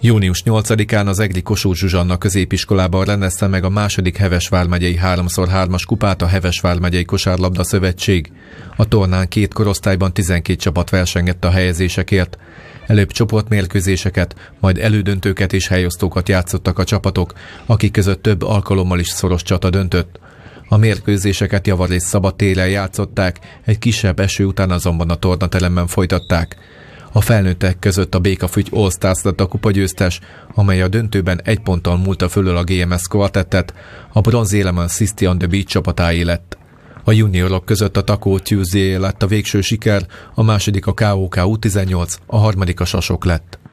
Június 8-án az Egri Kossuth Zsuzsanna középiskolában rendezte meg a második Hevesvár megyei 3x3-as kupát a Hevesvár megyei Kosárlabda Szövetség. A tornán két korosztályban 12 csapat versengett a helyezésekért. Előbb csoportmérkőzéseket, majd elődöntőket és helyosztókat játszottak a csapatok, akik között több alkalommal is szoros csata döntött. A mérkőzéseket javarészt szabad télen játszották, egy kisebb eső után azonban a tornateremben folytatták. A felnőttek között a Békafügy All Stars lett a kupagyőztes, amely a döntőben egy ponttal múlta fölül a GMS kvartettet, a bronz élemen Sisti on the Beach csapatáé lett. A juniorok között a Takó Tuesday lett a végső siker, a második a KOK U18, a harmadik a Sasok lett.